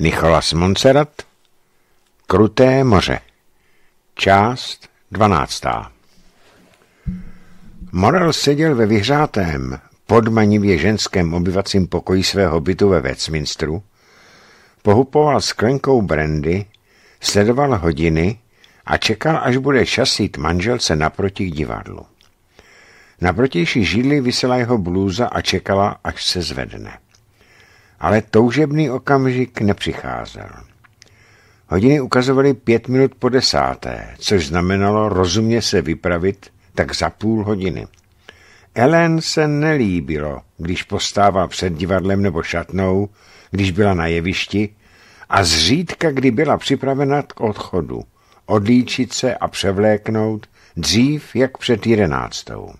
Nicholas Monserrat Kruté moře Část 12. Morel seděl ve vyhřátém, podmanivě ženském obyvacím pokoji svého bytu ve Westminsteru, pohupoval sklenkou brandy, sledoval hodiny a čekal, až bude časit manželce naproti k divadlu. Naprotější židli vysela jeho blůza a čekala, až se zvedne ale toužebný okamžik nepřicházel. Hodiny ukazovaly pět minut po desáté, což znamenalo rozumně se vypravit tak za půl hodiny. Ellen se nelíbilo, když postává před divadlem nebo šatnou, když byla na jevišti a zřídka, kdy byla připravena k odchodu, odlíčit se a převléknout dřív jak před jedenáctou.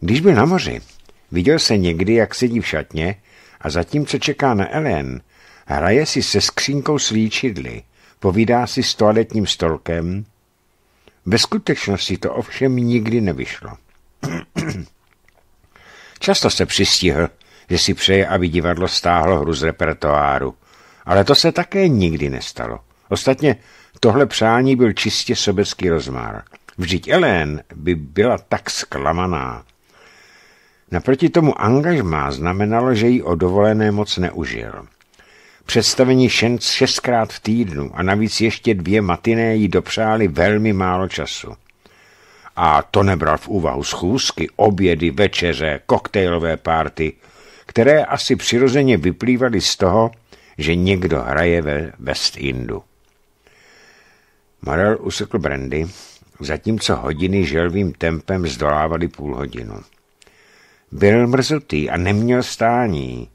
Když byl na moři, viděl se někdy, jak sedí v šatně a zatímco čeká na Ellen, hraje si se skřínkou s povídá si s toaletním stolkem. Ve skutečnosti to ovšem nikdy nevyšlo. Často se přistihl, že si přeje, aby divadlo stáhlo hru z repertoáru, ale to se také nikdy nestalo. Ostatně tohle přání byl čistě sobecký rozmár. Vždyť Ellen by byla tak zklamaná. Naproti tomu angažmá znamenalo, že jí o dovolené moc neužil. Představení šenc šestkrát v týdnu a navíc ještě dvě matiné jí dopřáli velmi málo času. A to nebral v úvahu schůzky, obědy, večeře, koktejlové párty, které asi přirozeně vyplývaly z toho, že někdo hraje ve West Indu. Marel usekl brandy, zatímco hodiny želvým tempem zdolávaly půl hodinu. Byl mrzutý a neměl stání.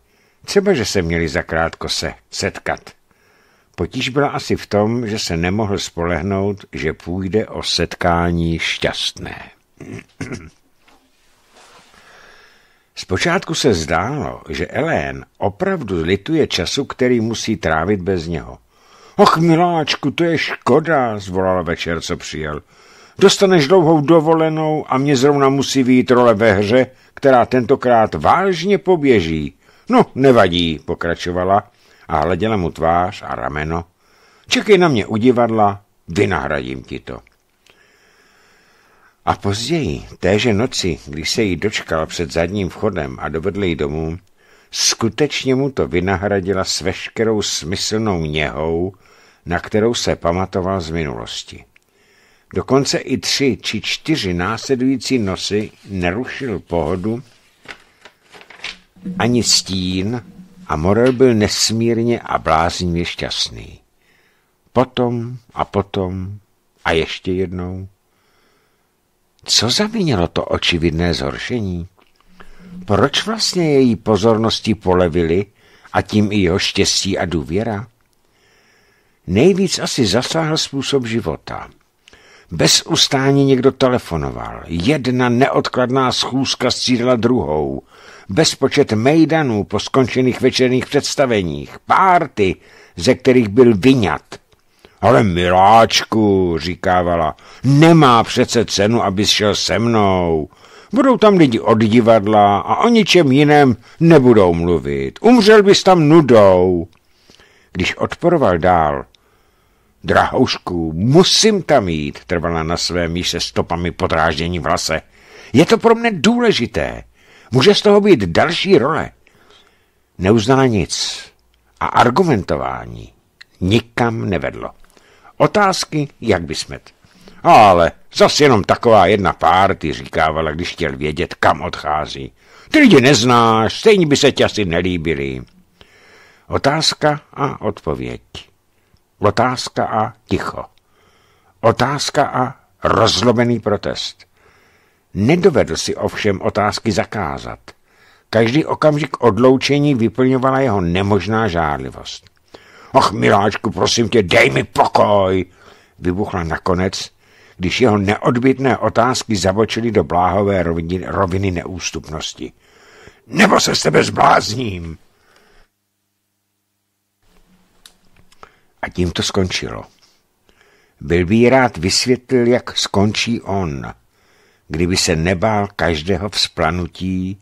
Třeba, že se měli zakrátko se setkat. Potíž byla asi v tom, že se nemohl spolehnout, že půjde o setkání šťastné. Zpočátku se zdálo, že Elén opravdu lituje času, který musí trávit bez něho. Och, miláčku, to je škoda, zvolal večer, co přijel dostaneš dlouhou dovolenou a mě zrovna musí výjít role ve hře, která tentokrát vážně poběží. No, nevadí, pokračovala a hleděla mu tvář a rameno. Čekej na mě u divadla, vynahradím ti to. A později, téže noci, když se jí dočkal před zadním vchodem a dovedl jí domů, skutečně mu to vynahradila s veškerou smyslnou něhou, na kterou se pamatoval z minulosti. Dokonce i tři či čtyři následující nosy nerušil pohodu ani stín a Morel byl nesmírně a bláznivě šťastný. Potom a potom a ještě jednou. Co zavinilo to očividné zhoršení? Proč vlastně její pozornosti polevili a tím i jeho štěstí a důvěra? Nejvíc asi zasáhl způsob života – bez ustání někdo telefonoval. Jedna neodkladná schůzka střídala druhou. Bezpočet mejdanů po skončených večerních představeních. Párty, ze kterých byl vyňat. Ale miláčku, říkávala, nemá přece cenu, abys šel se mnou. Budou tam lidi od divadla a o ničem jiném nebudou mluvit. Umřel bys tam nudou. Když odporoval dál, Drahoušku, musím tam jít, trvala na své míše stopami podráždění v lase. Je to pro mne důležité. Může z toho být další role. Neuznala nic a argumentování nikam nevedlo. Otázky, jak by smet. Ale zas jenom taková jedna párty, říkávala, když chtěl vědět, kam odchází. Ty lidi neznáš, stejně by se ti asi nelíbili. Otázka a odpověď. Otázka a ticho. Otázka a rozlomený protest. Nedovedl si ovšem otázky zakázat. Každý okamžik odloučení vyplňovala jeho nemožná žárlivost. Ach, miláčku, prosím tě, dej mi pokoj! Vybuchla nakonec, když jeho neodbitné otázky zabočily do bláhové roviny, roviny neústupnosti. Nebo se s tebe zblázním! A tím to skončilo. Byl by rád vysvětlil, jak skončí on, kdyby se nebál každého vzplanutí,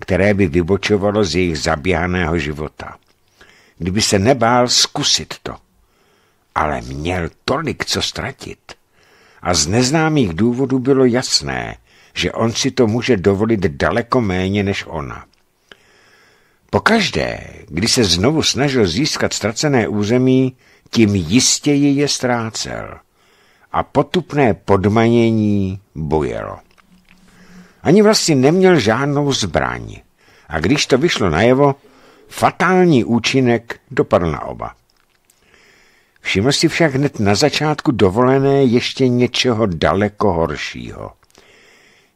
které by vybočovalo z jejich zaběhaného života. Kdyby se nebál zkusit to. Ale měl tolik, co ztratit. A z neznámých důvodů bylo jasné, že on si to může dovolit daleko méně než ona. Pokaždé, kdy se znovu snažil získat ztracené území, tím jistěji je ztrácel a potupné podmanění bujelo. Ani vlastně neměl žádnou zbraň a když to vyšlo najevo, fatální účinek dopadl na oba. Všiml si však hned na začátku dovolené ještě něčeho daleko horšího.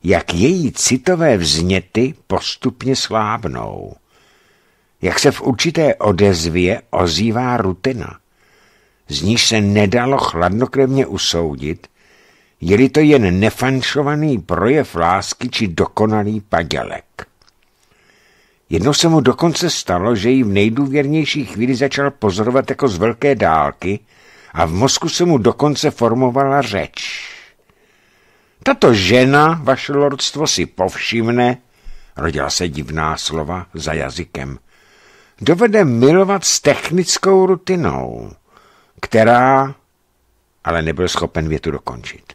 Jak její citové vzněty postupně slábnou. Jak se v určité odezvě ozývá rutina z níž se nedalo chladnokrevně usoudit, je-li to jen nefanšovaný projev lásky či dokonalý padělek. Jednou se mu dokonce stalo, že ji v nejdůvěrnější chvíli začal pozorovat jako z velké dálky a v mozku se mu dokonce formovala řeč. Tato žena, vaše lordstvo, si povšimne, rodila se divná slova za jazykem, dovede milovat s technickou rutinou která, ale nebyl schopen větu dokončit.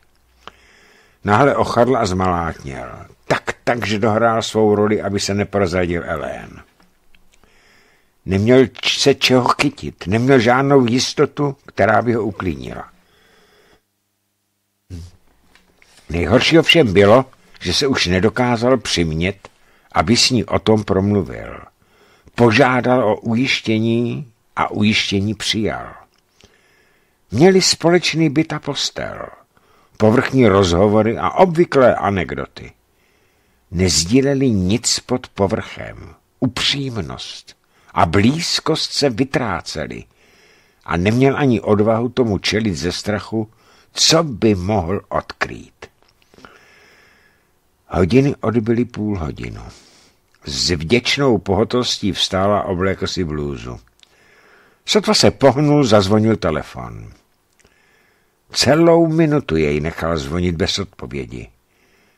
Náhle ochadl a zmalátněl. Tak, takže dohrál svou roli, aby se neprozradil Elén. Neměl se čeho chytit, neměl žádnou jistotu, která by ho uklínila. Nejhorší ovšem bylo, že se už nedokázal přimět, aby s ní o tom promluvil. Požádal o ujištění a ujištění přijal. Měli společný byt a postel, povrchní rozhovory a obvyklé anekdoty. Nezdíleli nic pod povrchem, upřímnost a blízkost se vytráceli a neměl ani odvahu tomu čelit ze strachu, co by mohl odkrýt. Hodiny odbyly půl hodinu. S vděčnou pohotostí vstála oblékl si blůzu. Sotva se pohnul, zazvonil telefon. Celou minutu jej nechal zvonit bez odpovědi.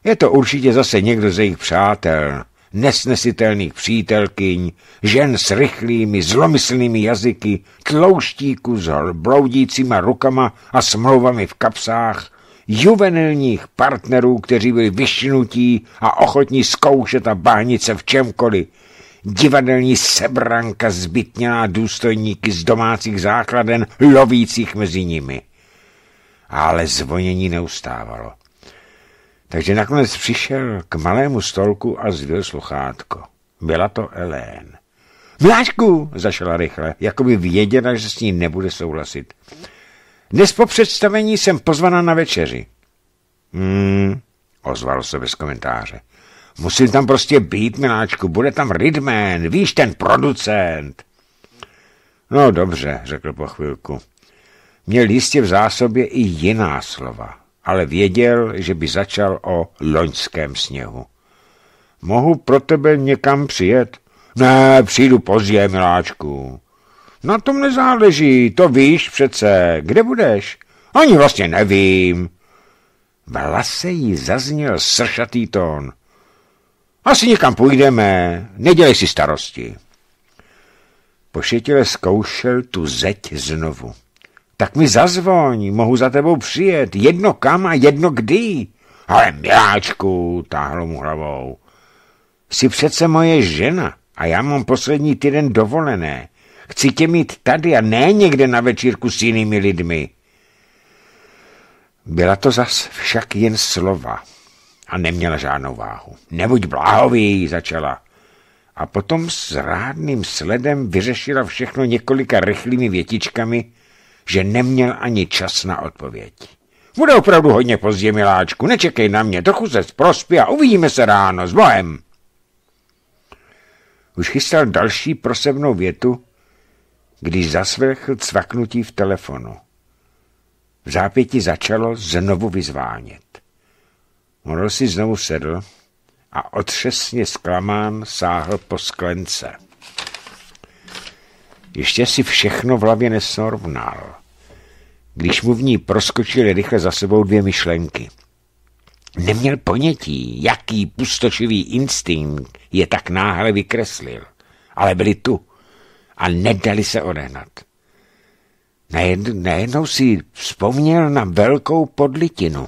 Je to určitě zase někdo ze jejich přátel, nesnesitelných přítelkyň, žen s rychlými, zlomyslnými jazyky, tlouštíků s bloudícíma rukama a smlouvami v kapsách, juvenilních partnerů, kteří byli vyšnutí a ochotní zkoušet a bánit se v čemkoliv, divadelní sebranka zbytněná důstojníky z domácích základen lovících mezi nimi – ale zvonění neustávalo. Takže nakonec přišel k malému stolku a zvěl sluchátko. Byla to Elén. Miláčku zašla rychle, jako by věděla, že s ní nebude souhlasit. Dnes po představení jsem pozvaná na večeři. Hmm, ozval se bez komentáře. Musím tam prostě být, miláčku, bude tam Ridman, víš, ten producent. No dobře, řekl po chvilku. Měl jistě v zásobě i jiná slova, ale věděl, že by začal o loňském sněhu. Mohu pro tebe někam přijet? Ne, přijdu pozdě, miláčku. Na tom nezáleží, to víš přece. Kde budeš? Ani vlastně nevím. V hlase jí zazněl sršatý tón. Asi někam půjdeme, nedělej si starosti. Pošetile zkoušel tu zeď znovu tak mi zazvoň, mohu za tebou přijet, jedno kam a jedno kdy. Ale miláčku, táhl mu hlavou. Jsi přece moje žena a já mám poslední týden dovolené. Chci tě mít tady a ne někde na večírku s jinými lidmi. Byla to zas však jen slova a neměla žádnou váhu. Nebuď bláhový, začala. A potom s rádným sledem vyřešila všechno několika rychlými větičkami, že neměl ani čas na odpověď. Bude opravdu hodně pozdě, miláčku, nečekej na mě, trochu se prospi a uvidíme se ráno, s bohem. Už chystal další prosebnou větu, když zaslechl cvaknutí v telefonu. V zápěti začalo znovu vyzvánět. Moro si znovu sedl a otřesně zklamán sáhl po sklence. Ještě si všechno v hlavě nesnorovnal, když mu v ní proskočily rychle za sebou dvě myšlenky. Neměl ponětí, jaký pustočivý instinkt je tak náhle vykreslil, ale byli tu a nedali se odehnat. najednou si vzpomněl na velkou podlitinu,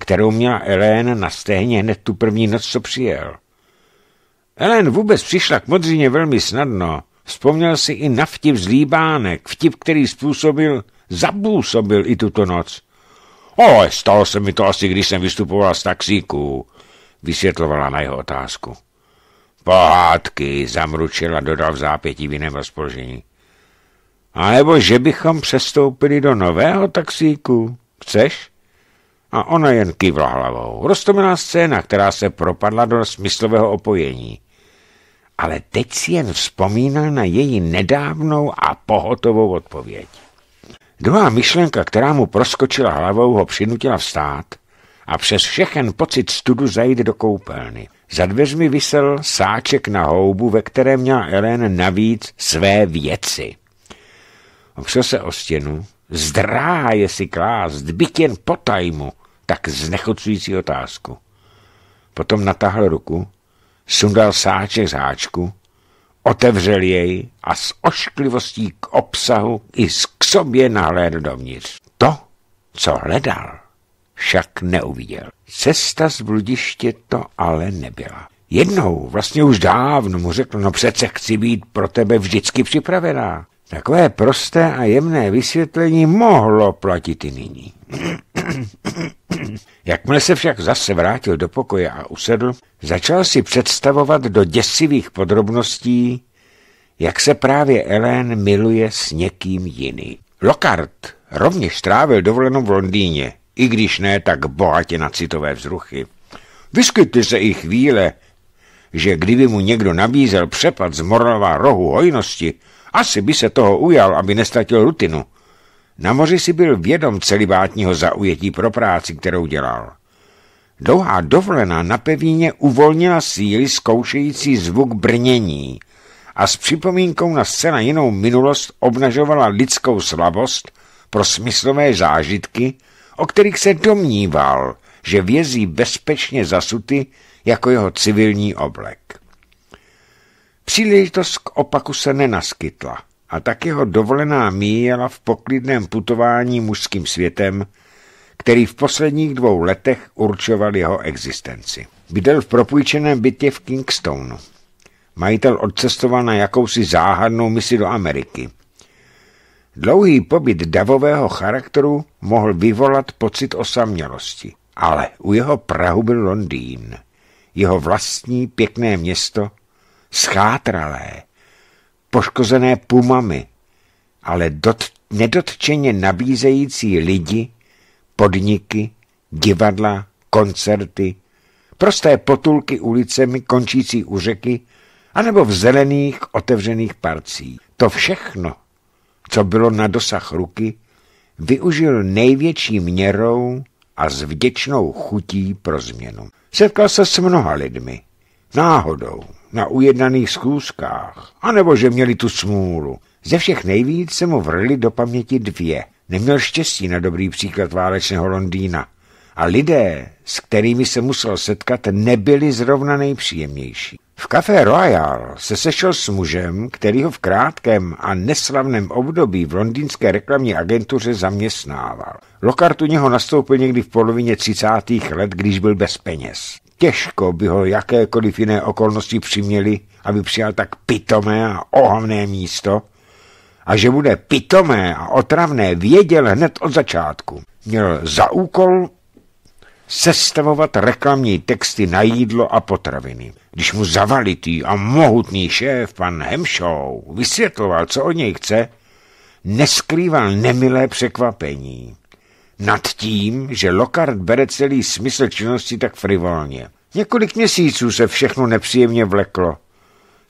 kterou měla Elén na stehně hned tu první noc, co přijel. Elén vůbec přišla k modřině velmi snadno Vzpomněl si i na vtip z líbánek, vtip, který způsobil, zabůsobil i tuto noc. Oj, stalo se mi to asi, když jsem vystupoval z taxíku, vysvětlovala na jeho otázku. Pohádky, zamručila, dodal v zápětí v jiném rozpoložení. A nebo že bychom přestoupili do nového taxíku, chceš? A ona jen kývla hlavou. Roztomilá scéna, která se propadla do smyslového opojení ale teď si jen vzpomínal na její nedávnou a pohotovou odpověď. Druhá myšlenka, která mu proskočila hlavou, ho přinutila vstát a přes všechen pocit studu zajít do koupelny. Za dveřmi vysel sáček na houbu, ve které měla Ellen navíc své věci. Opřel se o stěnu, zdráje si klást, byt jen po tajmu, tak znechocující otázku. Potom natáhl ruku sundal sáček z háčku, otevřel jej a s ošklivostí k obsahu i k sobě nahlédl dovnitř. To, co hledal, však neuviděl. Cesta z bludiště to ale nebyla. Jednou, vlastně už dávno mu řekl, no přece chci být pro tebe vždycky připravená. Takové prosté a jemné vysvětlení mohlo platit i nyní. Jakmile se však zase vrátil do pokoje a usedl, začal si představovat do děsivých podrobností, jak se právě Ellen miluje s někým jiný. Lockhart rovněž trávil dovolenou v Londýně, i když ne tak bohatě na citové vzruchy. Vyskytly se i chvíle, že kdyby mu někdo nabízel přepad z Morlova rohu hojnosti, asi by se toho ujal, aby nestratil rutinu – na moři si byl vědom celibátního zaujetí pro práci, kterou dělal. Dlouhá dovolená na pevíně uvolnila síly zkoušející zvuk brnění a s připomínkou na scéna jinou minulost obnažovala lidskou slabost pro smyslové zážitky, o kterých se domníval, že vězí bezpečně zasuty jako jeho civilní oblek. Příležitost k opaku se nenaskytla a tak jeho dovolená míjela v poklidném putování mužským světem, který v posledních dvou letech určoval jeho existenci. Bydel v propůjčeném bytě v Kingstonu. Majitel odcestoval na jakousi záhadnou misi do Ameriky. Dlouhý pobyt davového charakteru mohl vyvolat pocit osamělosti, ale u jeho Prahu byl Londýn, jeho vlastní pěkné město, schátralé, poškozené pumami, ale dot, nedotčeně nabízející lidi, podniky, divadla, koncerty, prosté potulky ulicemi končící u řeky anebo v zelených otevřených parcích. To všechno, co bylo na dosah ruky, využil největší měrou a s vděčnou chutí pro změnu. Setkal se s mnoha lidmi, náhodou na ujednaných zkouškách, anebo že měli tu smůlu. Ze všech nejvíc se mu vrly do paměti dvě. Neměl štěstí na dobrý příklad válečného Londýna. A lidé, s kterými se musel setkat, nebyli zrovna nejpříjemnější. V Café Royal se sešel s mužem, který ho v krátkém a neslavném období v londýnské reklamní agentuře zaměstnával. Lokart u něho nastoupil někdy v polovině 30. let, když byl bez peněz. Těžko by ho jakékoliv jiné okolnosti přiměli, aby přijal tak pitomé a ohavné místo, a že bude pitomé a otravné, věděl hned od začátku. Měl za úkol sestavovat reklamní texty na jídlo a potraviny. Když mu zavalitý a mohutný šéf, pan Hemšou vysvětloval, co od něj chce, neskrýval nemilé překvapení nad tím, že Lockhart bere celý smysl činnosti tak frivolně. Několik měsíců se všechno nepříjemně vleklo.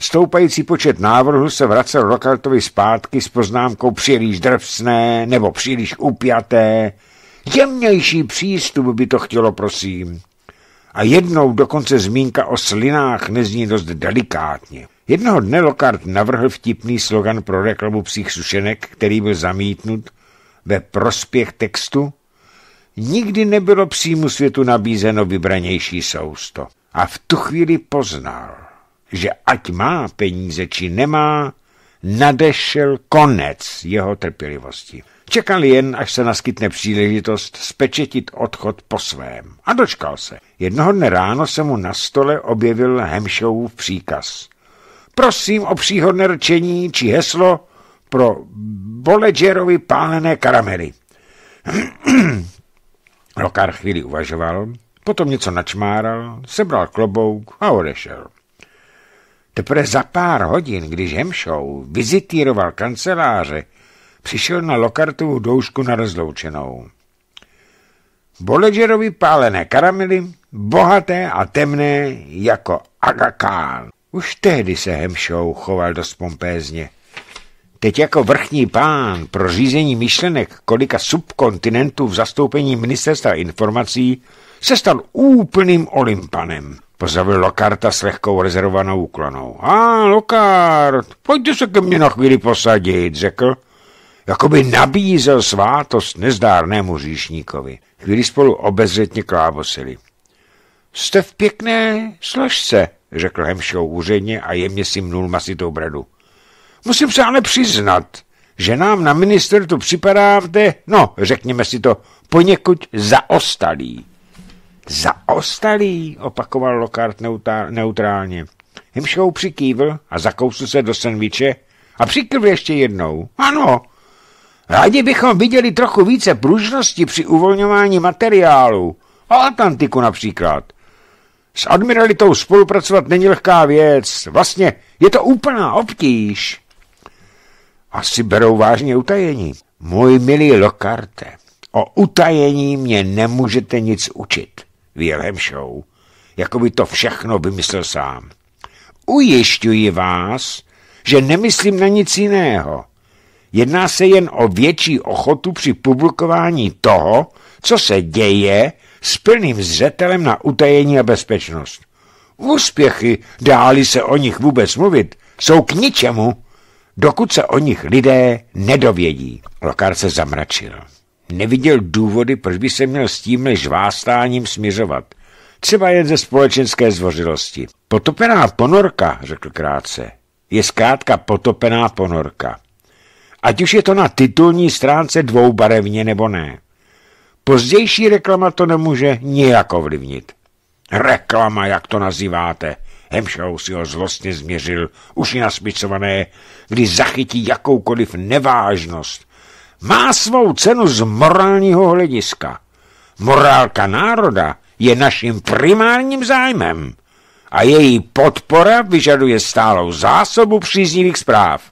Stoupající počet návrhů se vracel Lockhartovi zpátky s poznámkou příliš drsné nebo příliš upjaté. Jemnější přístup by to chtělo, prosím. A jednou dokonce zmínka o slinách nezní dost delikátně. Jednoho dne Lockhart navrhl vtipný slogan pro reklamu psích sušenek, který byl zamítnut ve prospěch textu Nikdy nebylo přímu světu nabízeno vybranější sousto. A v tu chvíli poznal, že ať má peníze či nemá, nadešel konec jeho trpělivosti. Čekal jen, až se naskytne příležitost spečetit odchod po svém. A dočkal se. Jednoho dne ráno se mu na stole objevil Hemšovův příkaz. Prosím o příhodné rčení či heslo pro Boledžerovi pálené karamely. Rokár chvíli uvažoval, potom něco načmáral, sebral klobouk a odešel. Teprve za pár hodin, když Hemšou vizitíroval kanceláře, přišel na Lokartovu doušku na rozloučenou. Boledžerovi pálené karamely, bohaté a temné jako agakál. Už tehdy se Hemšou choval dost pompézně. Teď jako vrchní pán pro řízení myšlenek kolika subkontinentů v zastoupení ministerstva informací se stal úplným olympanem. Pozavil Lokarta s lehkou rezervovanou úklonou. A, Lokart, pojďte se ke mně na chvíli posadit, řekl. Jakoby nabízel svátost nezdárnému říšníkovi. Chvíli spolu obezřetně klávosili. Jste v pěkné složce, řekl Hemšou úředně a jemně si mnul masitou bradu. Musím se ale přiznat, že nám na ministerstvu připadáte, no, řekněme si to, poněkud zaostalí. Zaostalí, opakoval Lokart neutrálně. Himškou přikývl a zakousl se do sendviče a přikývl ještě jednou. Ano, rádi bychom viděli trochu více pružnosti při uvolňování materiálu. O Atlantiku například. S admiralitou spolupracovat není lehká věc. Vlastně je to úplná obtíž. Asi berou vážně utajení. Můj milý Lokarte, o utajení mě nemůžete nic učit. Wilhelm Show. by to všechno vymyslel sám. Ujišťuji vás, že nemyslím na nic jiného. Jedná se jen o větší ochotu při publikování toho, co se děje s plným zřetelem na utajení a bezpečnost. Úspěchy, dáli se o nich vůbec mluvit, jsou k ničemu, dokud se o nich lidé nedovědí. Lokár se zamračil. Neviděl důvody, proč by se měl s tímhle žvástáním směřovat. Třeba jen ze společenské zvořilosti. Potopená ponorka, řekl krátce, je zkrátka potopená ponorka. Ať už je to na titulní stránce dvoubarevně nebo ne. Pozdější reklama to nemůže nijak ovlivnit. Reklama, jak to nazýváte, Hemšou si ho zlostně změřil, už je nasmicované, kdy zachytí jakoukoliv nevážnost. Má svou cenu z morálního hlediska. Morálka národa je naším primárním zájmem a její podpora vyžaduje stálou zásobu příznivých zpráv.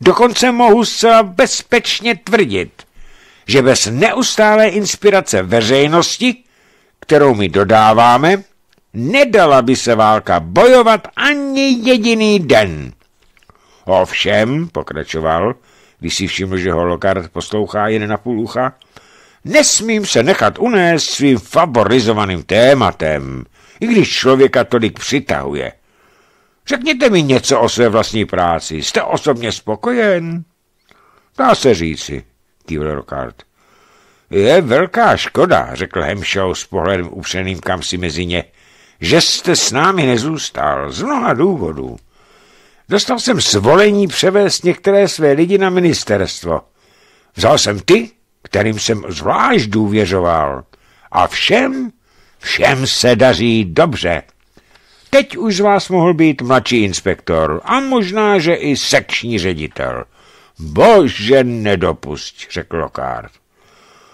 Dokonce mohu zcela bezpečně tvrdit, že bez neustálé inspirace veřejnosti, kterou my dodáváme, nedala by se válka bojovat ani jediný den. Ovšem, pokračoval, když si všiml, že ho Lokard poslouchá jen na půl ucha, nesmím se nechat unést svým favorizovaným tématem, i když člověka tolik přitahuje. Řekněte mi něco o své vlastní práci. Jste osobně spokojen? Dá se říci, kývil Rokard. Je velká škoda, řekl Hemshaw s pohledem upřeným kam si mezi ně že jste s námi nezůstal z mnoha důvodů. Dostal jsem svolení převést některé své lidi na ministerstvo. Vzal jsem ty, kterým jsem zvlášť důvěřoval. A všem, všem se daří dobře. Teď už z vás mohl být mladší inspektor a možná, že i sekční ředitel. Bože nedopusť, řekl Lokár.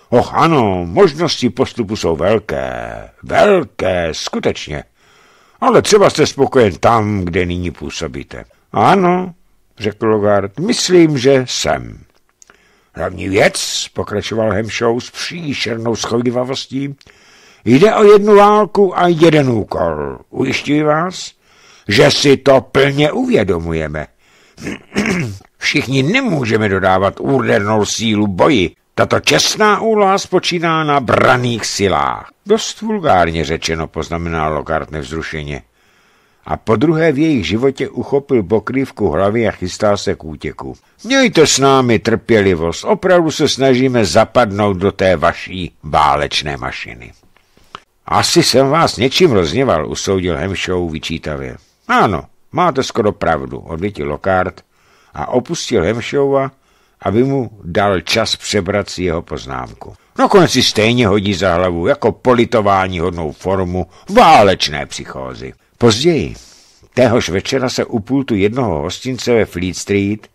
Och ano, možnosti postupu jsou velké, velké, skutečně. Ale třeba jste spokojen tam, kde nyní působíte. Ano, řekl Logard, myslím, že jsem. Hlavní věc, pokračoval Hemshow s příšernou schovivavostí, jde o jednu válku a jeden úkol. Ujišťuji vás, že si to plně uvědomujeme. Všichni nemůžeme dodávat údernou sílu boji, tato čestná úloha spočíná na braných silách. Dost vulgárně řečeno, poznamenal Lokart nevzrušeně. A po druhé v jejich životě uchopil pokrývku hlavy a chystá se k útěku. Mějte s námi trpělivost, opravdu se snažíme zapadnout do té vaší válečné mašiny. Asi jsem vás něčím rozněval, usoudil Hemšou vyčítavě. Ano, máte skoro pravdu, odvětil Lokart a opustil Hemšova, aby mu dal čas přebrat si jeho poznámku. Nakonec no, si stejně hodí za hlavu jako politování hodnou formu válečné psychózy. Později, téhož večera se u pultu jednoho hostince ve Fleet Street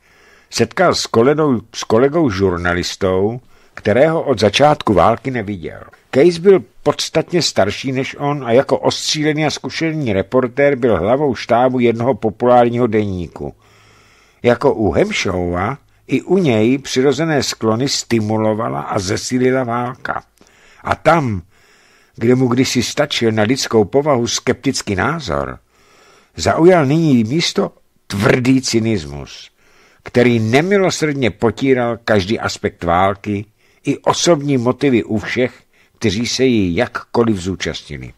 setkal s, kolenou, s kolegou žurnalistou, kterého od začátku války neviděl. Case byl podstatně starší než on a jako ostřílený a zkušený reportér byl hlavou štábu jednoho populárního deníku. Jako u Hemšova i u něj přirozené sklony stimulovala a zesílila válka. A tam, kde mu kdysi stačil na lidskou povahu skeptický názor, zaujal nyní místo tvrdý cynismus, který nemilosrdně potíral každý aspekt války i osobní motivy u všech, kteří se jí jakkoliv zúčastnili.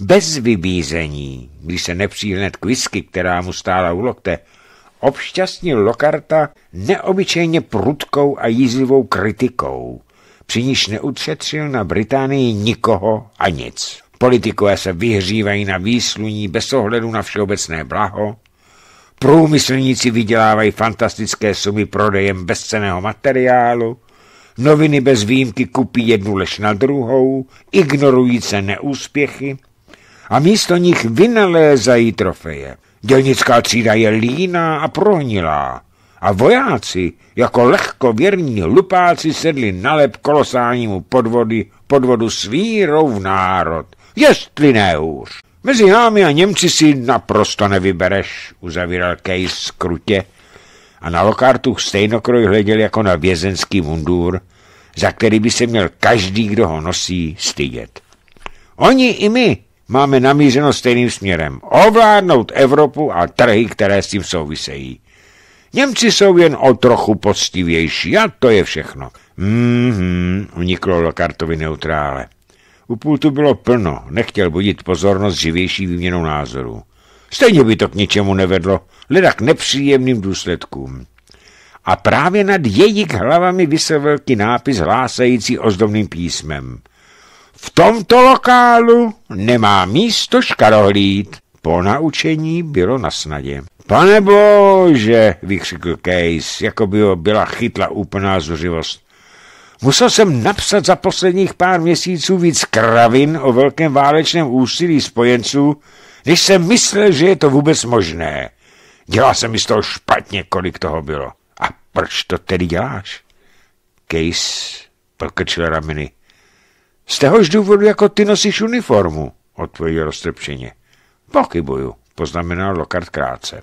Bez vybízení, když se nepřihned k whisky, která mu stála u lokte, obšťastnil Lokarta neobyčejně prudkou a jízlivou kritikou, při níž neutřetřil na Británii nikoho a nic. Politikové se vyhřívají na výsluní bez ohledu na všeobecné blaho, průmyslníci vydělávají fantastické sumy prodejem bezceného materiálu, noviny bez výjimky kupí jednu lež na druhou, ignorují se neúspěchy a místo nich vynalézají trofeje – Dělnická třída je líná a prohnilá a vojáci jako lehkověrní hlupáci sedli na lep kolosálnímu podvody, podvodu s vírou v národ. Jestli ne už. Mezi námi a Němci si naprosto nevybereš, uzavíral Kejs krutě a na Lokartu stejnokroj hleděl jako na vězenský mundur, za který by se měl každý, kdo ho nosí, stydět. Oni i my, máme namířeno stejným směrem. Ovládnout Evropu a trhy, které s tím souvisejí. Němci jsou jen o trochu poctivější a to je všechno. Mhm, uniklo Lokartovi neutrále. U pultu bylo plno, nechtěl budit pozornost živější výměnou názorů. Stejně by to k ničemu nevedlo, leda k nepříjemným důsledkům. A právě nad jejich hlavami vysel velký nápis hlásající ozdobným písmem – v tomto lokálu nemá místo škarohlíd. Po naučení bylo na snadě. Pane bože, vykřikl Case, jako by ho byla chytla úplná zuřivost. Musel jsem napsat za posledních pár měsíců víc kravin o velkém válečném úsilí spojenců, když jsem myslel, že je to vůbec možné. Dělal jsem mi z toho špatně, kolik toho bylo. A proč to tedy děláš? Case pokrčil rameny. Z téhož důvodu jako ty nosíš uniformu, odpověděl roztrpčeně. Pochybuju, poznamenal lokard krátce.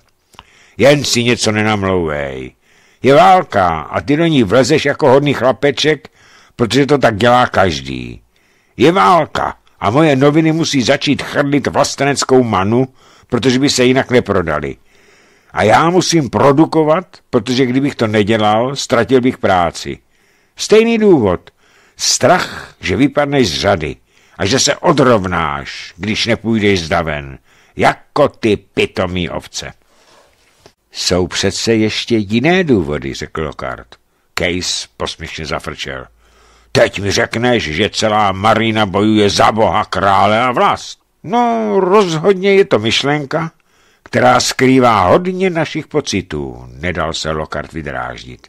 Jen si něco nenamlouvej. Je válka a ty do ní vlezeš jako hodný chlapeček, protože to tak dělá každý. Je válka a moje noviny musí začít chrlit vlasteneckou manu, protože by se jinak neprodali. A já musím produkovat, protože kdybych to nedělal, ztratil bych práci. Stejný důvod, Strach, že vypadneš z řady a že se odrovnáš, když nepůjdeš zdaven, jako ty pitomí ovce. Jsou přece ještě jiné důvody, řekl Lockhart. Case posměšně zafrčel. Teď mi řekneš, že celá marina bojuje za boha, krále a vlast. No, rozhodně je to myšlenka, která skrývá hodně našich pocitů, nedal se Lockhart vydráždit.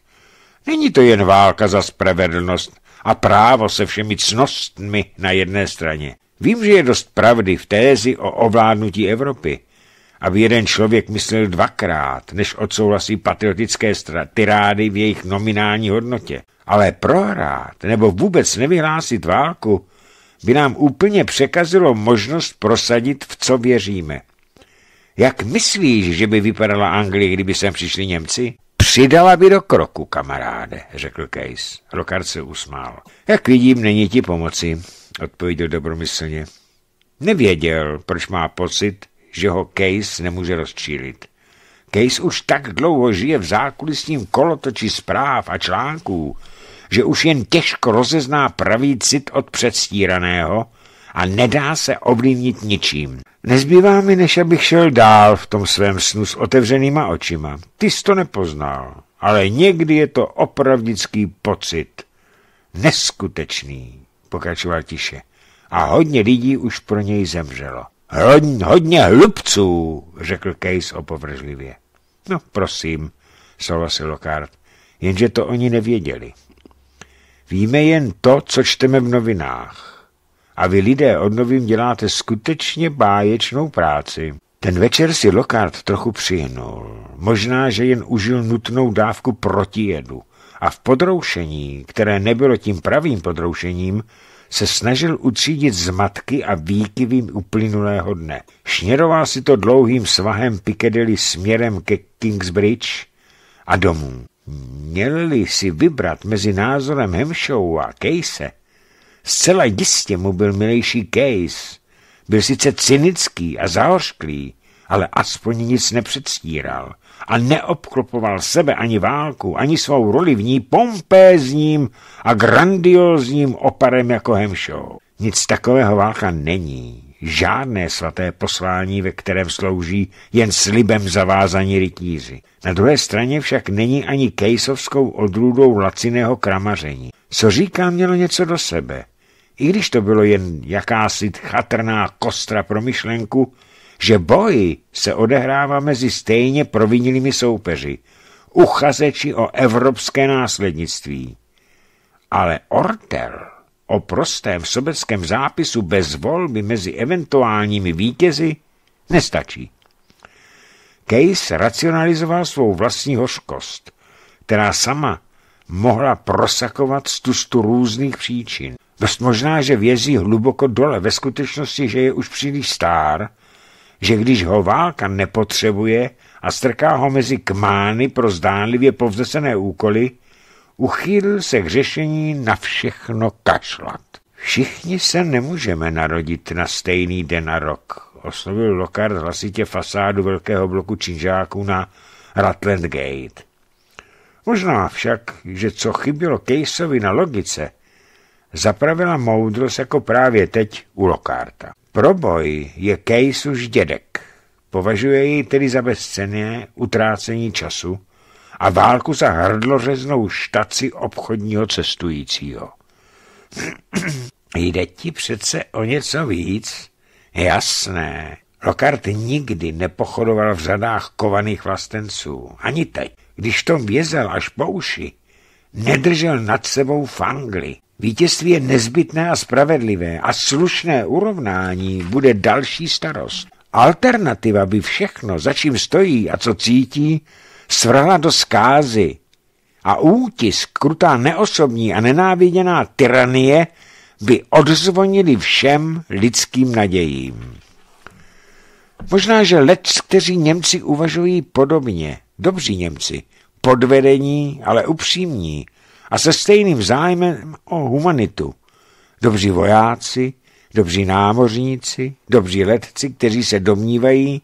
Není to jen válka za spravedlnost, a právo se všemi cnostmi na jedné straně. Vím, že je dost pravdy v tézi o ovládnutí Evropy, aby jeden člověk myslel dvakrát, než odsouhlasí patriotické tirády v jejich nominální hodnotě. Ale prohrát nebo vůbec nevyhlásit válku by nám úplně překazilo možnost prosadit, v co věříme. Jak myslíš, že by vypadala Anglie, kdyby sem přišli Němci? Přidala by do kroku, kamaráde, řekl Case. Lokard se usmál. Jak vidím, není ti pomoci, odpověděl dobromyslně. Nevěděl, proč má pocit, že ho Case nemůže rozčílit. Case už tak dlouho žije v zákulisním kolotoči zpráv a článků, že už jen těžko rozezná pravý cit od předstíraného a nedá se ovlivnit ničím. Nezbývá mi, než abych šel dál v tom svém snu s otevřenýma očima. Ty jsi to nepoznal, ale někdy je to opravdický pocit. Neskutečný, pokračoval tiše. A hodně lidí už pro něj zemřelo. Hodně, hodně hlubců, řekl Case opovržlivě. No, prosím, souhlasil Lockhart, jenže to oni nevěděli. Víme jen to, co čteme v novinách a vy lidé od novým děláte skutečně báječnou práci. Ten večer si Lokard trochu přihnul. Možná, že jen užil nutnou dávku protijedu a v podroušení, které nebylo tím pravým podroušením, se snažil utřídit zmatky a výkyvím uplynulého dne. Šněroval si to dlouhým svahem Piccadilly směrem ke Kingsbridge a domů. Měli si vybrat mezi názorem Hemshowa a Kejse, Zcela jistě mu byl milejší Case. Byl sice cynický a zahořklý, ale aspoň nic nepředstíral a neobklopoval sebe ani válku, ani svou roli v ní pompézním a grandiózním oparem jako Hemshow. Nic takového válka není. Žádné svaté poslání, ve kterém slouží jen slibem zavázaní rytíři. Na druhé straně však není ani kejsovskou odrůdou laciného kramaření. Co říká, mělo něco do sebe i když to bylo jen jakási chatrná kostra pro myšlenku, že boj se odehrává mezi stejně provinilými soupeři, uchazeči o evropské následnictví. Ale Ortel o prostém sobeckém zápisu bez volby mezi eventuálními vítězi nestačí. Case racionalizoval svou vlastní hořkost, která sama mohla prosakovat z tustu různých příčin. Dost možná, že vězí hluboko dole ve skutečnosti, že je už příliš stár, že když ho válka nepotřebuje a strká ho mezi kmány pro zdánlivě povznesené úkoly, uchýlil se k řešení na všechno kašlat. Všichni se nemůžeme narodit na stejný den a rok, oslovil Lokard hlasitě fasádu velkého bloku činžáků na Rutland Gate. Možná však, že co chybělo Kejsovi na logice – zapravila moudrost jako právě teď u Lokarta. Proboj je Kejs už dědek. Považuje jej tedy za bezcené utrácení času a válku za hrdlořeznou štaci obchodního cestujícího. Jde ti přece o něco víc? Jasné. Lokart nikdy nepochodoval v řadách kovaných vlastenců. Ani teď, když to vězel až po uši, nedržel nad sebou fangly. Vítězství je nezbytné a spravedlivé a slušné urovnání bude další starost. Alternativa by všechno, za čím stojí a co cítí, svrhla do skázy a útisk, krutá neosobní a nenáviděná tyranie by odzvonili všem lidským nadějím. Možná, že lec, kteří Němci uvažují podobně, dobří Němci, podvedení, ale upřímní, a se stejným zájmem o humanitu. Dobří vojáci, dobří námořníci, dobří letci, kteří se domnívají,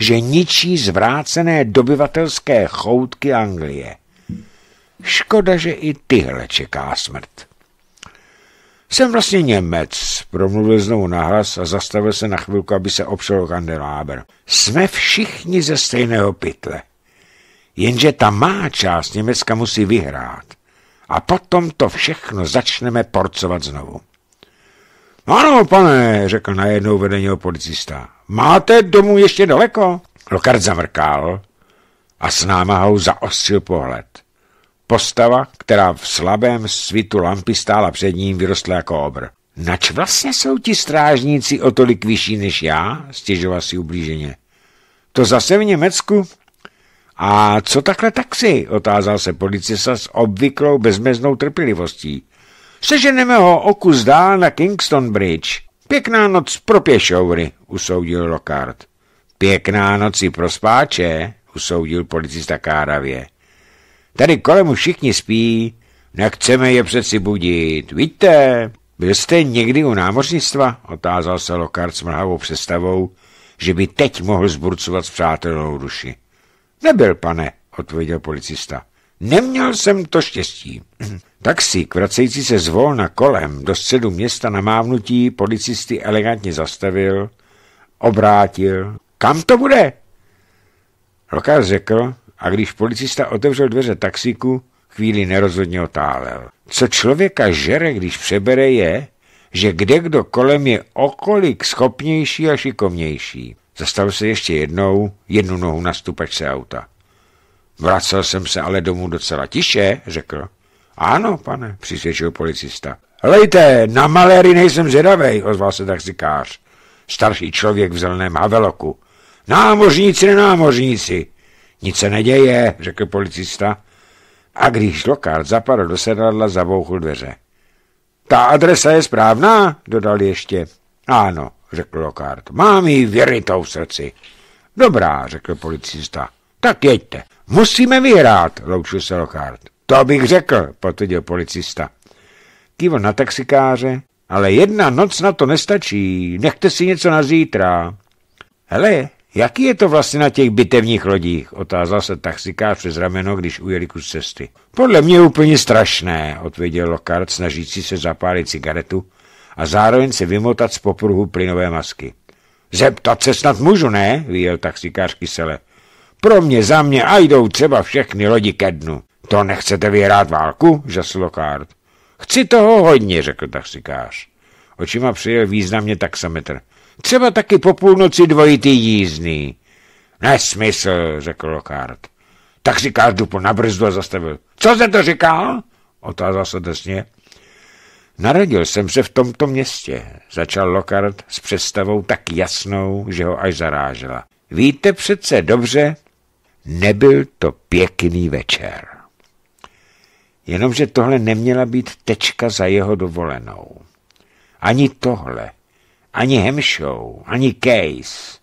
že ničí zvrácené dobyvatelské choutky Anglie. Škoda, že i tyhle čeká smrt. Jsem vlastně Němec, promluvil znovu nahlas a zastavil se na chvilku, aby se opřel kandeláber. Jsme všichni ze stejného pytle. Jenže ta má část Německa musí vyhrát a potom to všechno začneme porcovat znovu. Ano, pane, řekl najednou vedeního policista. Máte domů ještě daleko? Lokard zavrkal a s námahou zaostřil pohled. Postava, která v slabém svitu lampy stála před ním, vyrostla jako obr. Nač vlastně jsou ti strážníci o tolik vyšší než já? Stěžoval si ublíženě. To zase v Německu? A co takhle taxi? Otázal se policista s obvyklou bezmeznou trpělivostí. Seženeme ho kus dál na Kingston Bridge. Pěkná noc pro pěšoury, usoudil Lockhart. Pěkná noc i pro spáče, usoudil policista káravě. Tady kolem všichni spí, nechceme je přeci budit. Víte, byl jste někdy u námořnictva? Otázal se Lockhart s mlhavou představou, že by teď mohl zburcovat s přátelnou duši. Nebyl, pane, odpověděl policista. Neměl jsem to štěstí. Taxík, vracející se zvolna kolem do středu města na mávnutí, policisty elegantně zastavil, obrátil. Kam to bude? Lokář řekl, a když policista otevřel dveře taxíku, chvíli nerozhodně otálel. Co člověka žere, když přebere, je, že kde kdo kolem je okolik schopnější a šikovnější. Zastavil se ještě jednou, jednu nohu na stupačce auta. Vracel jsem se ale domů docela tiše, řekl. Ano, pane, přisvědčil policista. Lejte, na maléry nejsem zvědavej, ozval se taxikář. Starší člověk v zeleném haveloku. Námořníci, nenámořníci. Nic se neděje, řekl policista. A když Lokard zapadl do sedadla, zabouchl dveře. Ta adresa je správná, dodal ještě. Ano, řekl Lokard. Mám jí věritou v srdci. Dobrá, řekl policista. Tak jeďte. Musíme vyhrát, loučil se Lokard. To bych řekl, potvrdil policista. Kývl na taxikáře, ale jedna noc na to nestačí, nechte si něco na zítra. Hele, jaký je to vlastně na těch bitevních lodích, otázal se taxikář přes rameno, když ujeli kus cesty. Podle mě úplně strašné, odpověděl Lokard, snažící se zapálit cigaretu, a zároveň se vymotat z popruhu plynové masky. Zeptat se snad můžu, ne? vyjel taxikář kysele. Pro mě, za mě a jdou třeba všechny lodi ke dnu. To nechcete vyhrát válku? Žasl Kard. Chci toho hodně, řekl taxikář. Očima přijel významně taxametr. Třeba taky po půlnoci dvojitý jízdný. Nesmysl, řekl Lokard. Taxikář dupl na brzdu a zastavil. Co jste to říkal? Otázal se drsně Narodil jsem se v tomto městě, začal Lockhart s představou tak jasnou, že ho až zarážela. Víte přece dobře, nebyl to pěkný večer. Jenomže tohle neměla být tečka za jeho dovolenou. Ani tohle, ani Hemshow, ani Case.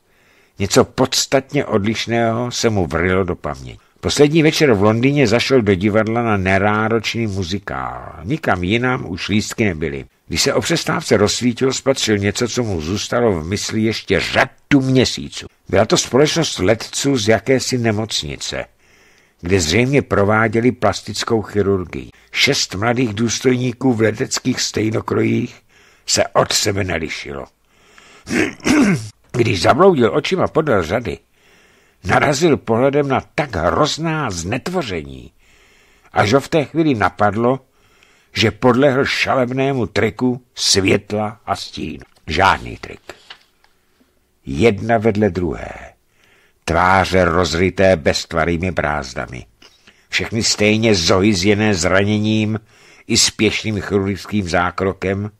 Něco podstatně odlišného se mu vrylo do paměti. Poslední večer v Londýně zašel do divadla na neráročný muzikál. Nikam jinam už lístky nebyly. Když se o přestávce rozsvítil, spatřil něco, co mu zůstalo v mysli ještě řadu měsíců. Byla to společnost letců z jakési nemocnice, kde zřejmě prováděli plastickou chirurgii. Šest mladých důstojníků v leteckých stejnokrojích se od sebe nelišilo. Když zabloudil očima podle řady, narazil pohledem na tak hrozná znetvoření, až ho v té chvíli napadlo, že podlehl šalebnému triku světla a stínu. Žádný trik. Jedna vedle druhé. Tváře rozryté beztvarými brázdami. Všechny stejně zohyzjené zraněním i spěšným chirurgickým zákrokem,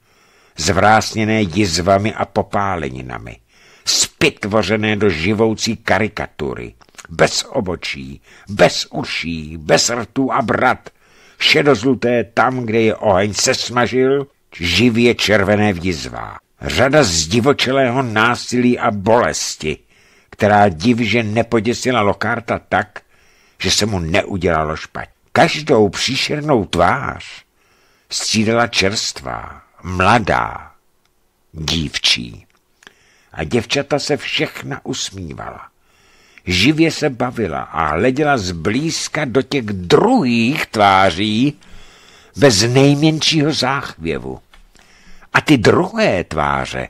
zvrásněné jizvami a popáleninami spytvořené do živoucí karikatury. Bez obočí, bez uší, bez rtů a brat. Šedozluté tam, kde je oheň smažil, živě červené výzva. Řada zdivočelého násilí a bolesti, která divže nepoděsila Lokárta tak, že se mu neudělalo špatně. Každou příšernou tvář střídala čerstvá, mladá, dívčí a děvčata se všechna usmívala. Živě se bavila a hleděla zblízka do těch druhých tváří bez nejmenšího záchvěvu. A ty druhé tváře,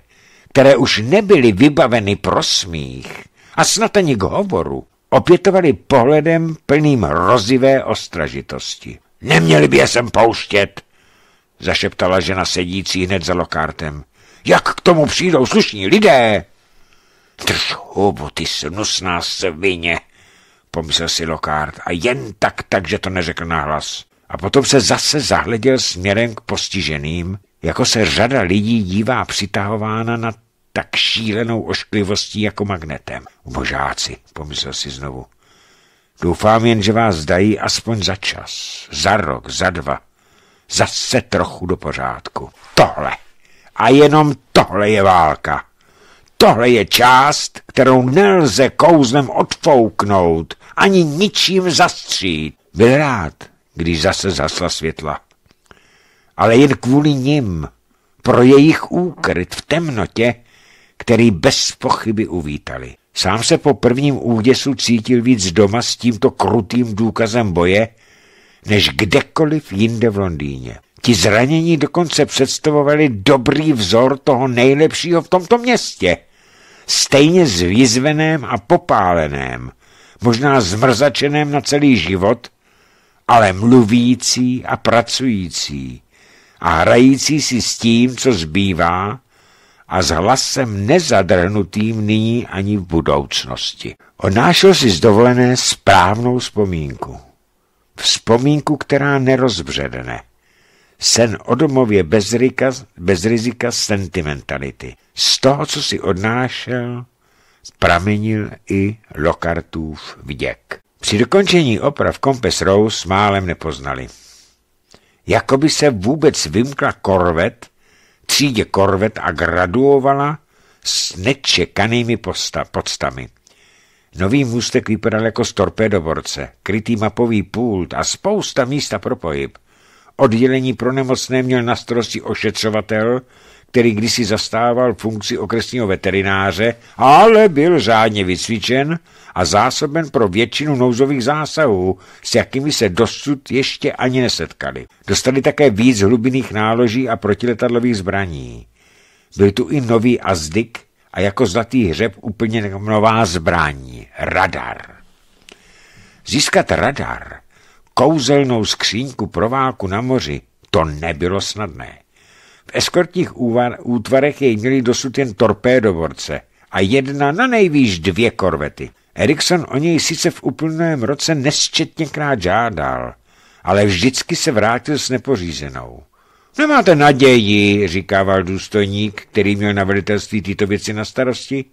které už nebyly vybaveny pro smích a snad ani k hovoru, opětovali pohledem plným rozivé ostražitosti. Neměli by je sem pouštět, zašeptala žena sedící hned za lokártem. Jak k tomu přijdou slušní lidé? Drž hubu, ty snusná svině, pomyslel si Lokard a jen tak, takže to neřekl nahlas. A potom se zase zahleděl směrem k postiženým, jako se řada lidí dívá přitahována na tak šílenou ošklivostí jako magnetem. Božáci, pomyslel si znovu. Doufám jen, že vás dají aspoň za čas, za rok, za dva, zase trochu do pořádku. Tohle a jenom tohle je válka. Tohle je část, kterou nelze kouzlem odfouknout, ani ničím zastřít. Byl rád, když zase zasla světla. Ale jen kvůli nim, pro jejich úkryt v temnotě, který bez pochyby uvítali. Sám se po prvním úděsu cítil víc doma s tímto krutým důkazem boje, než kdekoliv jinde v Londýně. Ti zranění dokonce představovali dobrý vzor toho nejlepšího v tomto městě. Stejně zvýzveném a popáleném, možná zmrzačeném na celý život, ale mluvící a pracující a hrající si s tím, co zbývá, a s hlasem nezadrhnutým nyní ani v budoucnosti. Odnášel si zdovolené dovolené správnou vzpomínku. Vzpomínku, která nerozbředne. Sen o domově bez, rika, bez rizika sentimentality. Z toho, co si odnášel, pramenil i Lokartův vděk. Při dokončení oprav Kompes Rose málem nepoznali. Jakoby se vůbec vymkla korvet, třídě korvet a graduovala s nečekanými posta, podstami. Nový můstek vypadal jako z torpédoborce, krytý mapový pult a spousta místa pro pohyb. Oddělení pro nemocné měl na starosti ošetřovatel, který kdysi zastával funkci okresního veterináře, ale byl řádně vycvičen a zásoben pro většinu nouzových zásahů, s jakými se dosud ještě ani nesetkali. Dostali také víc hlubinných náloží a protiletadlových zbraní. Byl tu i nový Azdik a jako zlatý hřeb úplně nová zbraní radar. Získat radar kouzelnou skřínku pro válku na moři, to nebylo snadné. V eskortních útvarech jej měli dosud jen torpédoborce a jedna na nejvýš dvě korvety. Erikson o něj sice v úplném roce nesčetněkrát žádal, ale vždycky se vrátil s nepořízenou. Nemáte naději, říkával důstojník, který měl na velitelství tyto věci na starosti.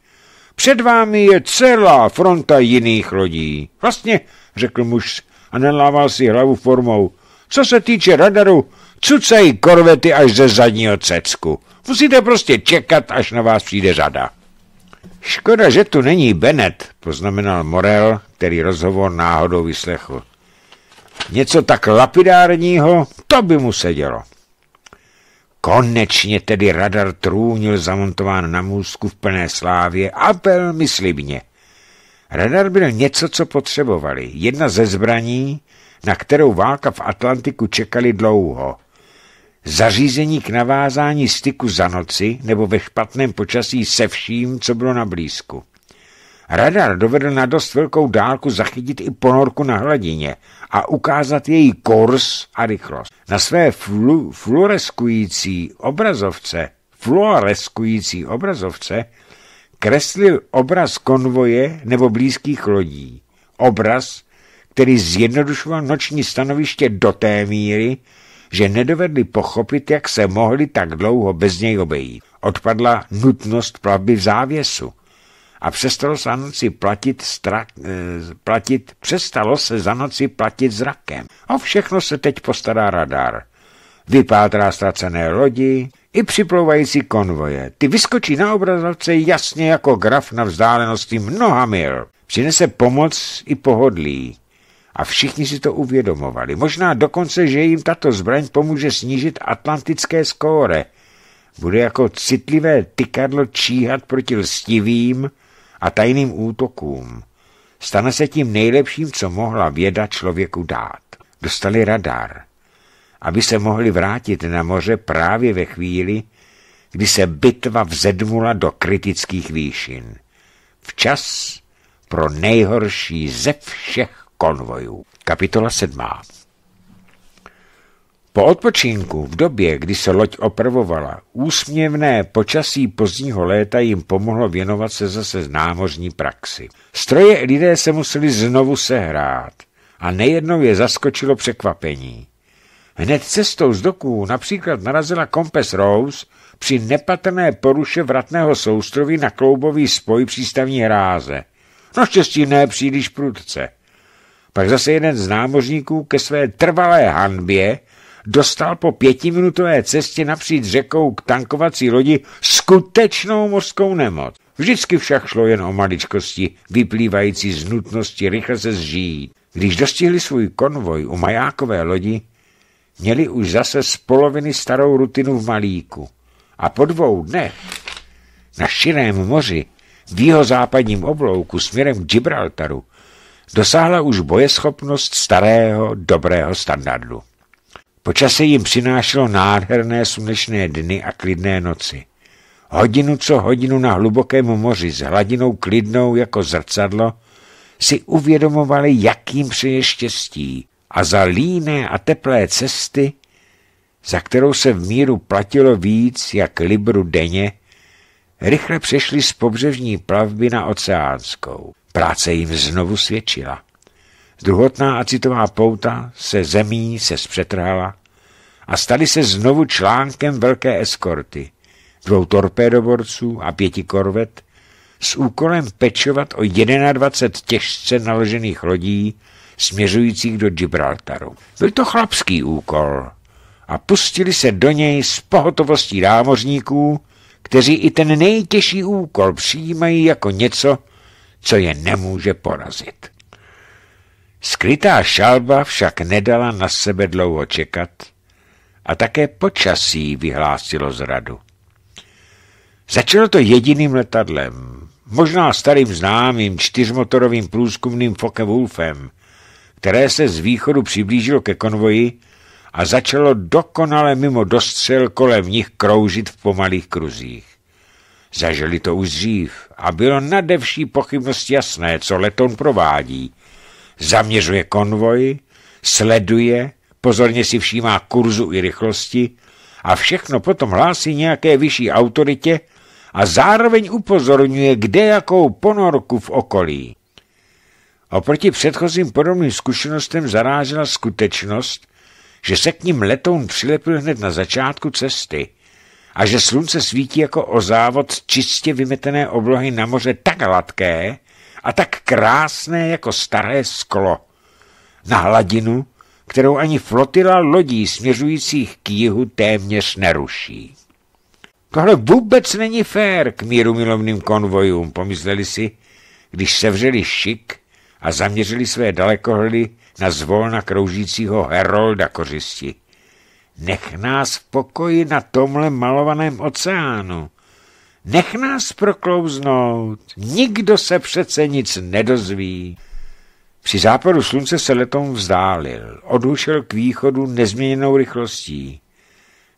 Před vámi je celá fronta jiných lodí. Vlastně, řekl muž a nelával si hlavu formou. Co se týče radaru, cucej korvety až ze zadního cecku. Musíte prostě čekat, až na vás přijde řada. Škoda, že tu není Bennett, poznamenal Morel, který rozhovor náhodou vyslechl. Něco tak lapidárního, to by mu sedělo. Konečně tedy radar trůnil zamontován na můzku v plné slávě a velmi slibně. Radar byl něco, co potřebovali. Jedna ze zbraní, na kterou válka v Atlantiku čekali dlouho. Zařízení k navázání styku za noci nebo ve špatném počasí se vším, co bylo na blízku. Radar dovedl na dost velkou dálku zachytit i ponorku na hladině a ukázat její kurz a rychlost. Na své flu, fluoreskující obrazovce, fluoreskující obrazovce kreslil obraz konvoje nebo blízkých lodí. Obraz, který zjednodušoval noční stanoviště do té míry, že nedovedli pochopit, jak se mohli tak dlouho bez něj obejít. Odpadla nutnost plavby v závěsu a přestalo se noci platit, strak, eh, platit, přestalo se za noci platit zrakem. O všechno se teď postará radar. Vypátrá ztracené lodi, i připlouvající konvoje. Ty vyskočí na obrazovce jasně jako graf na vzdálenosti mnoha mil. Přinese pomoc i pohodlí. A všichni si to uvědomovali. Možná dokonce, že jim tato zbraň pomůže snížit atlantické skóre. Bude jako citlivé tykadlo číhat proti lstivým a tajným útokům. Stane se tím nejlepším, co mohla věda člověku dát. Dostali radar aby se mohli vrátit na moře právě ve chvíli, kdy se bitva vzedmula do kritických výšin. Včas pro nejhorší ze všech konvojů. Kapitola 7. Po odpočinku v době, kdy se loď opravovala, úsměvné počasí pozdního léta jim pomohlo věnovat se zase námořní praxi. Stroje lidé se museli znovu sehrát a nejednou je zaskočilo překvapení. Hned cestou z doků například narazila Compass Rose při nepatrné poruše vratného soustroví na kloubový spoj přístavní hráze. No štěstí ne příliš prudce. Pak zase jeden z námořníků ke své trvalé hanbě dostal po pětiminutové cestě napříč řekou k tankovací lodi skutečnou mořskou nemoc. Vždycky však šlo jen o maličkosti, vyplývající z nutnosti rychle se zžít. Když dostihli svůj konvoj u majákové lodi, měli už zase z poloviny starou rutinu v Malíku. A po dvou dnech na širém moři v jeho západním oblouku směrem k Gibraltaru dosáhla už bojeschopnost starého dobrého standardu. Počasí jim přinášelo nádherné slunečné dny a klidné noci. Hodinu co hodinu na hlubokém moři s hladinou klidnou jako zrcadlo si uvědomovali, jakým přeje štěstí, a za líné a teplé cesty, za kterou se v míru platilo víc jak libru denně, rychle přešli z pobřežní plavby na oceánskou. Práce jim znovu svědčila. Druhotná a citová pouta se zemí se zpřetrhala a stali se znovu článkem velké eskorty, dvou torpédoborců a pěti korvet, s úkolem pečovat o 21 těžce naložených lodí směřujících do Gibraltaru. Byl to chlapský úkol a pustili se do něj s pohotovostí námořníků, kteří i ten nejtěžší úkol přijímají jako něco, co je nemůže porazit. Skrytá šalba však nedala na sebe dlouho čekat a také počasí vyhlásilo zradu. Začalo to jediným letadlem, možná starým známým čtyřmotorovým průzkumným Focke-Wulfem, které se z východu přiblížilo ke konvoji a začalo dokonale mimo dostřel kolem nich kroužit v pomalých kruzích. Zažili to už dřív a bylo nadevší pochybnost jasné, co letoun provádí. Zaměřuje konvoj, sleduje, pozorně si všímá kurzu i rychlosti a všechno potom hlásí nějaké vyšší autoritě a zároveň upozorňuje, kde jakou ponorku v okolí. Oproti předchozím podobným zkušenostem zarážela skutečnost, že se k ním letoun přilepil hned na začátku cesty a že slunce svítí jako o závod čistě vymetené oblohy na moře tak hladké a tak krásné jako staré sklo. Na hladinu, kterou ani flotila lodí směřujících k jihu téměř neruší. Tohle vůbec není fér k míru milovným konvojům, pomysleli si, když sevřeli šik a zaměřili své dalekohledy na zvolna kroužícího herolda kořisti. Nech nás v pokoji na tomhle malovaném oceánu. Nech nás proklouznout, nikdo se přece nic nedozví. Při západu slunce se letom vzdálil, Odušel k východu nezměněnou rychlostí.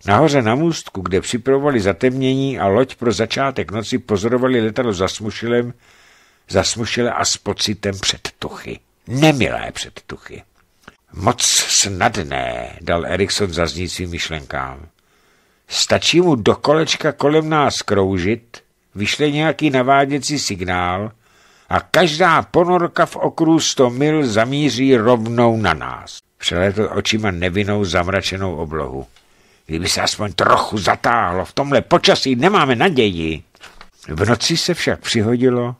Nahoře na můstku, kde připravovali zatemnění a loď pro začátek noci pozorovali letadlo za smušilem, zasmušile a s pocitem předtuchy. Nemilé předtuchy. Moc snadné, dal Erikson zaznít svým myšlenkám. Stačí mu do kolečka kolem nás kroužit, vyšle nějaký naváděcí signál a každá ponorka v okruhu 100 mil zamíří rovnou na nás. Přelétl očima nevinnou zamračenou oblohu. Kdyby se aspoň trochu zatáhlo, v tomhle počasí nemáme naději. V noci se však přihodilo,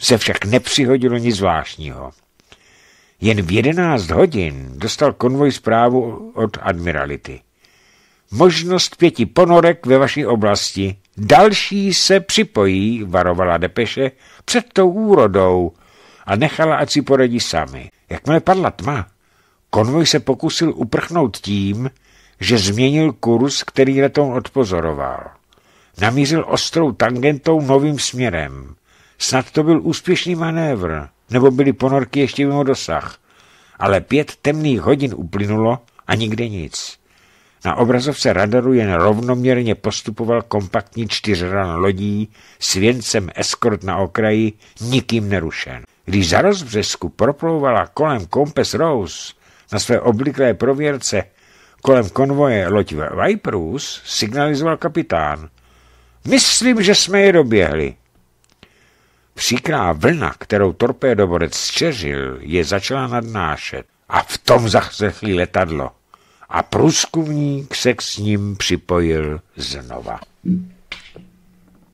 se však nepřihodilo nic zvláštního. Jen v jedenáct hodin dostal konvoj zprávu od admirality. Možnost pěti ponorek ve vaší oblasti. Další se připojí, varovala Depeše, před tou úrodou a nechala, ať si poradí sami. Jakmile padla tma, konvoj se pokusil uprchnout tím, že změnil kurz, který letom odpozoroval. Namířil ostrou tangentou novým směrem. Snad to byl úspěšný manévr, nebo byly ponorky ještě mimo dosah. Ale pět temných hodin uplynulo a nikde nic. Na obrazovce radaru jen rovnoměrně postupoval kompaktní čtyřran lodí s věncem eskort na okraji, nikým nerušen. Když za rozbřesku proplouvala kolem Compass Rose na své obvyklé prověrce kolem konvoje loď Viperus, signalizoval kapitán. Myslím, že jsme je doběhli. Příkrá vlna, kterou torpédoborec střežil, je začala nadnášet a v tom zachřechlí letadlo. A průzkumník se k s ním připojil znova.